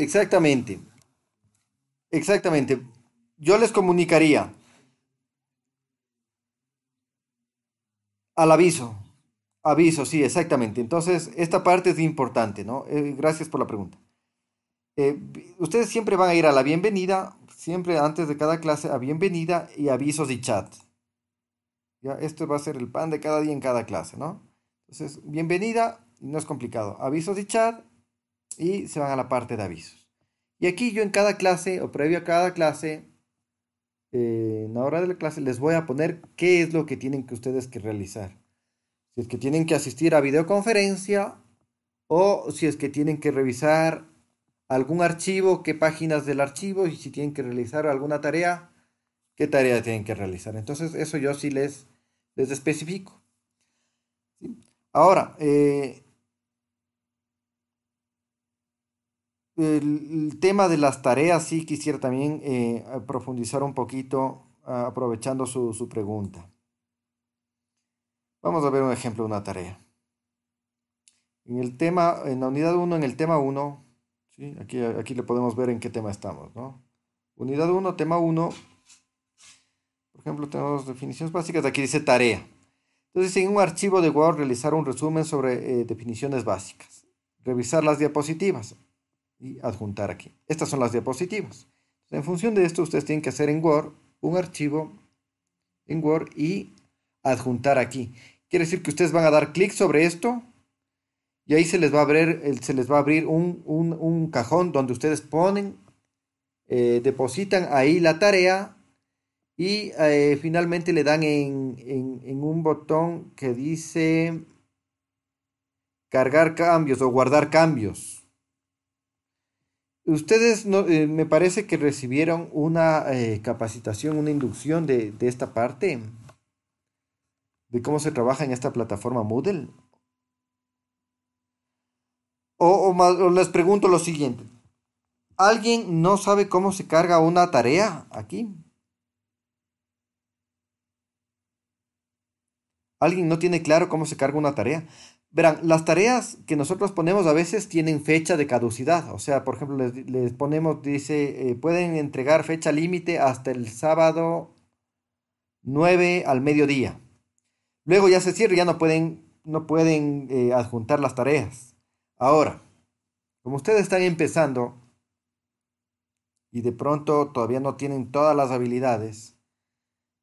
Exactamente. Exactamente. Yo les comunicaría al aviso. Aviso, sí, exactamente. Entonces, esta parte es importante, ¿no? Eh, gracias por la pregunta. Eh, ustedes siempre van a ir a la bienvenida, siempre antes de cada clase, a bienvenida y avisos y chat. Ya, esto va a ser el pan de cada día en cada clase, ¿no? Entonces, bienvenida, no es complicado. Avisos y chat, y se van a la parte de avisos. Y aquí yo en cada clase o previo a cada clase, eh, en la hora de la clase les voy a poner qué es lo que tienen que ustedes que realizar. Si es que tienen que asistir a videoconferencia o si es que tienen que revisar algún archivo, qué páginas del archivo y si tienen que realizar alguna tarea, qué tarea tienen que realizar. Entonces eso yo sí les, les especifico. Ahora, eh, El, tema de las tareas sí quisiera también eh, profundizar un poquito ah, aprovechando su, pregunta. Vamos a ver un ejemplo de una tarea. En el tema, en la unidad 1, en el tema 1, aquí, aquí le podemos ver en qué tema estamos, ¿no? Unidad 1, tema 1, por ejemplo, tenemos definiciones básicas, aquí dice tarea. Entonces, en un archivo de Word, realizar un resumen sobre eh, definiciones básicas. Revisar las diapositivas y adjuntar aquí. Estas son las diapositivas. En función de esto, ustedes tienen que hacer en Word un archivo en Word y adjuntar aquí. Quiere decir que ustedes van a dar clic sobre esto y ahí se les va a abrir, se les va a abrir un, cajón donde ustedes ponen, eh, depositan ahí la tarea y eh, finalmente le dan en un botón que dice cargar cambios o guardar cambios. Ustedes no, eh, me parece que recibieron una eh, capacitación, una inducción de, esta parte, de cómo se trabaja en esta plataforma Moodle. o les pregunto lo siguiente. ¿Alguien no sabe cómo se carga una tarea aquí? Alguien no tiene claro cómo se carga una tarea. Verán, las tareas que nosotros ponemos a veces tienen fecha de caducidad. O sea, por ejemplo, les, ponemos, dice, eh, pueden entregar fecha límite hasta el sábado 9 al mediodía. Luego ya se cierra, ya no pueden, no pueden eh, adjuntar las tareas. Ahora, como ustedes están empezando y de pronto todavía no tienen todas las habilidades,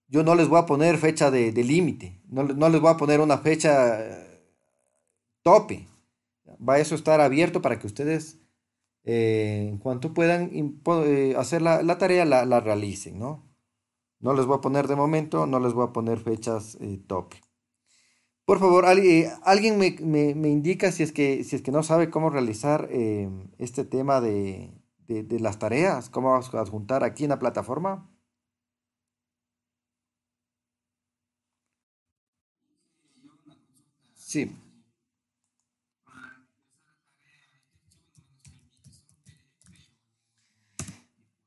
yo no les voy a poner fecha de, límite, no, les voy a poner una fecha eh, tope. Va a eso estar abierto para que ustedes, eh, en cuanto puedan eh, hacer la, tarea, la, realicen, ¿no? No les voy a poner de momento, no les voy a poner fechas tope. Por favor, alguien me, indica si es, que, si es que no sabe cómo realizar este tema de, las tareas, cómo adjuntar aquí en la plataforma. Sí.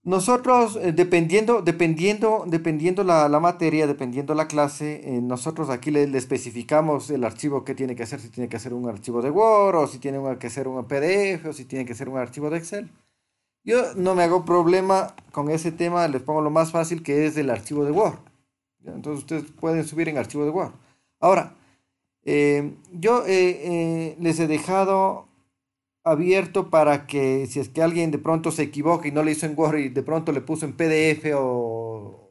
Nosotros, eh, dependiendo, dependiendo, dependiendo la, materia, dependiendo la clase, eh, nosotros aquí le, especificamos el archivo que tiene que hacer, si tiene que hacer un archivo de Word, o si tiene que ser un PDF, o si tiene que ser un archivo de Excel. Yo no me hago problema con ese tema, les pongo lo más fácil que es el archivo de Word. Entonces ustedes pueden subir en archivo de Word. Ahora, eh, yo eh, eh, les he dejado abierto para que si es que alguien de pronto se equivoca y no le hizo en Word y de pronto le puso en PDF o,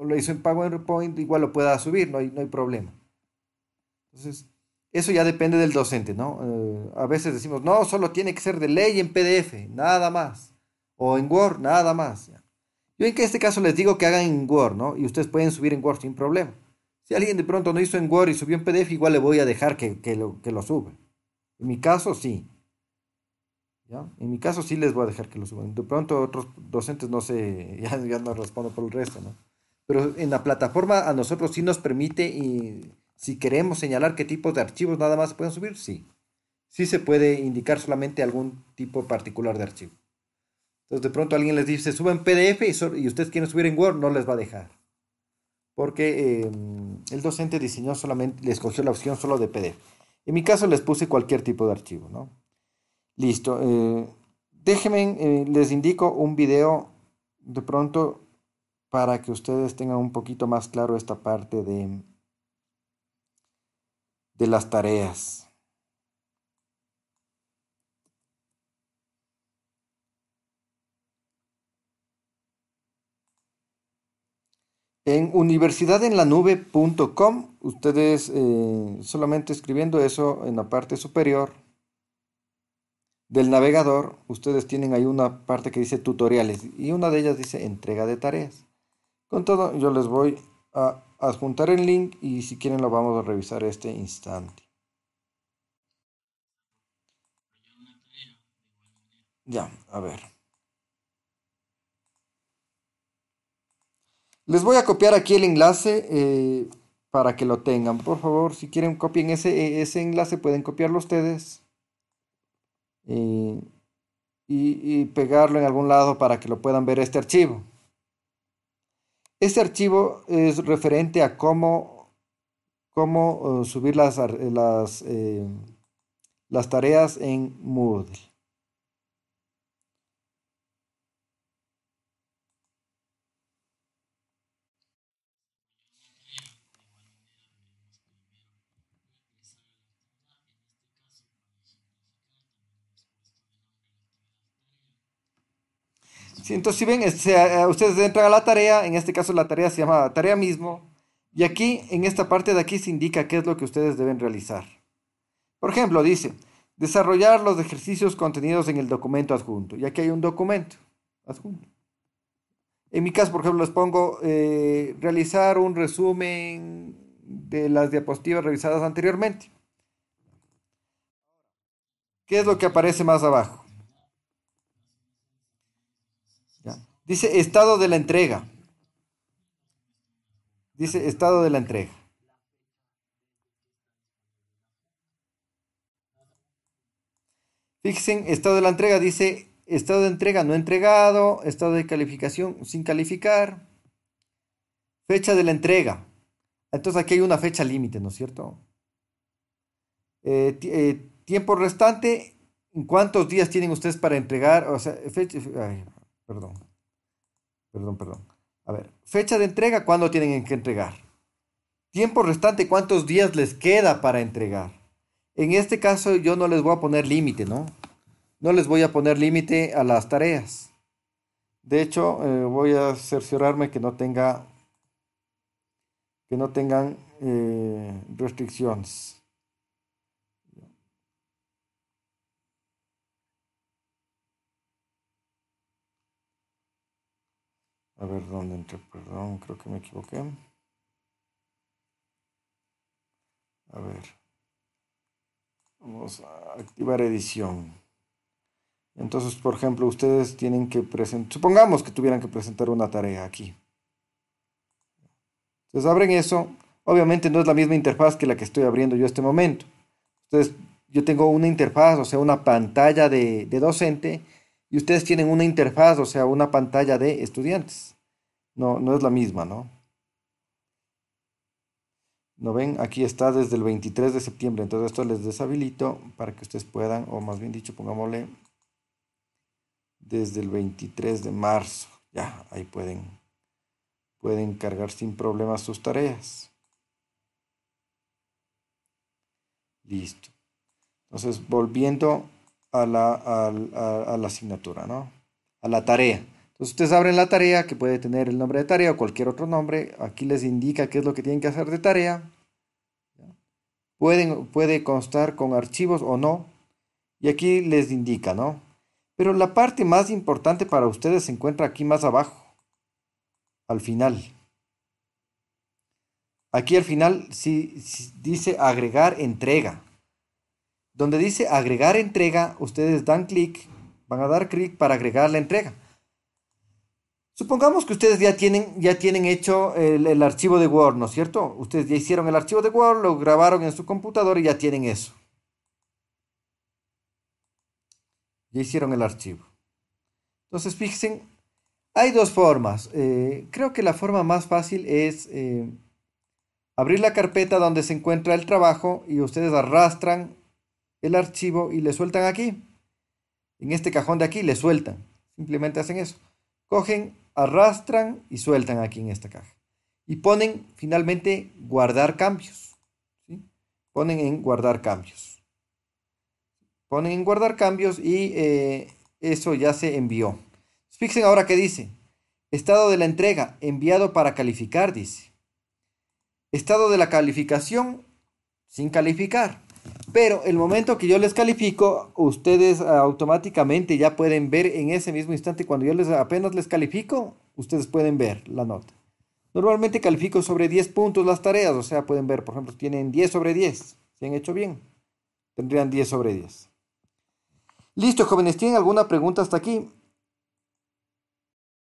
lo hizo en PowerPoint, igual lo pueda subir, no hay, no hay problema. Entonces, eso ya depende del docente, ¿no? a veces decimos, no, solo tiene que ser de ley en PDF, nada más. O en Word, nada más. Yo en este caso les digo que hagan en Word, ¿no? Y ustedes pueden subir en Word sin problema. Si alguien de pronto no hizo en Word y subió en PDF, igual le voy a dejar que, lo, suba. En mi caso, sí. En mi caso, sí les voy a dejar que lo suban. De pronto, otros docentes no sé, ya, no respondo por el resto, ¿no? Pero en la plataforma a nosotros sí nos permite y si queremos señalar qué tipos de archivos nada más se pueden subir, sí. Sí se puede indicar solamente algún tipo particular de archivo. Entonces de pronto alguien les dice, suben PDF y, y ustedes quieren subir en Word, no les va a dejar porque eh, el docente diseñó solamente, le escogió la opción solo de PDF. En mi caso les puse cualquier tipo de archivo, Listo. Eh, déjenme, eh, les indico un video de pronto para que ustedes tengan un poquito más claro esta parte de las tareas. En universidadenlanube.com, ustedes eh, solamente escribiendo eso en la parte superior del navegador, ustedes tienen ahí una parte que dice tutoriales y una de ellas dice entrega de tareas. Con todo, yo les voy a adjuntar el link y si quieren lo vamos a revisar este instante. Ya, a ver. Les voy a copiar aquí el enlace eh, para que lo tengan. Por favor, si quieren copien ese, eh, ese enlace, pueden copiarlo ustedes eh, y, pegarlo en algún lado para que lo puedan ver este archivo. Este archivo es referente a cómo, cómo subir las, las, las tareas en Moodle. entonces, si ven, eh, ustedes entran a la tarea, en este caso la tarea se llama tarea mismo, y aquí, en esta parte de aquí, se indica qué es lo que ustedes deben realizar. Por ejemplo, dice, desarrollar los ejercicios contenidos en el documento adjunto, y aquí hay un documento adjunto. En mi caso, por ejemplo, les pongo eh, realizar un resumen de las diapositivas revisadas anteriormente. ¿Qué es lo que aparece más abajo? Dice estado de la entrega. Dice estado de la entrega. Fíjense, estado de la entrega dice estado de entrega no entregado, estado de calificación sin calificar, fecha de la entrega. Entonces aquí hay una fecha límite, ¿no es cierto? Eh, eh, tiempo restante, ¿cuántos días tienen ustedes para entregar? O sea, fecha, perdón. Perdón, perdón. A ver, fecha de entrega, ¿cuándo tienen que entregar? Tiempo restante, ¿cuántos días les queda para entregar? En este caso yo no les voy a poner límite, ¿no? No les voy a poner límite a las tareas. De hecho, eh, voy a cerciorarme que no tenga que no tengan eh, restricciones. A ver dónde entré, perdón, creo que me equivoqué. A ver. Vamos a activar edición. Entonces, por ejemplo, ustedes tienen que presentar, supongamos que tuvieran que presentar una tarea aquí. Entonces abren eso. Obviamente no es la misma interfaz que la que estoy abriendo yo este momento. Entonces, yo tengo una interfaz, o sea, una pantalla de docente y ustedes tienen una interfaz, o sea, una pantalla de estudiantes. No, no es la misma, ¿no? ¿No ven? Aquí está desde el 23 de septiembre. Entonces esto les deshabilito para que ustedes puedan, o más bien dicho, pongámosle desde el 23 de marzo. Ya, ahí pueden, pueden cargar sin problemas sus tareas. Listo. Entonces, volviendo a la, asignatura, ¿no? A la tarea. Entonces ustedes abren la tarea, que puede tener el nombre de tarea o cualquier otro nombre. Aquí les indica qué es lo que tienen que hacer de tarea. puede constar con archivos o no. Y aquí les indica, ¿no? Pero la parte más importante para ustedes se encuentra aquí más abajo, al final. Aquí al final dice agregar entrega donde dice agregar entrega, ustedes dan clic, van a dar clic para agregar la entrega. Supongamos que ustedes ya tienen, ya tienen hecho el, archivo de Word, ¿no es cierto? Ustedes ya hicieron el archivo de Word, lo grabaron en su computador. y ya tienen eso. Ya hicieron el archivo. Entonces, fíjense, hay dos formas. Eh, creo que la forma más fácil es eh, abrir la carpeta donde se encuentra el trabajo y ustedes arrastran el archivo y le sueltan aquí. En este cajón de aquí le sueltan. Simplemente hacen eso. Cogen, arrastran y sueltan aquí en esta caja. Y ponen finalmente guardar cambios. Ponen en guardar cambios. Ponen en guardar cambios y eh, eso ya se envió. Fíjense ahora qué dice. Estado de la entrega, enviado para calificar, dice. Estado de la calificación, sin calificar. Pero el momento que yo les califico, ustedes automáticamente ya pueden ver en ese mismo instante, cuando yo les apenas les califico, ustedes pueden ver la nota. Normalmente califico sobre 10 puntos las tareas, o sea, pueden ver, por ejemplo, tienen 10 sobre 10, si han hecho bien, tendrían 10 sobre 10. Listo, jóvenes, ¿tienen alguna pregunta hasta aquí?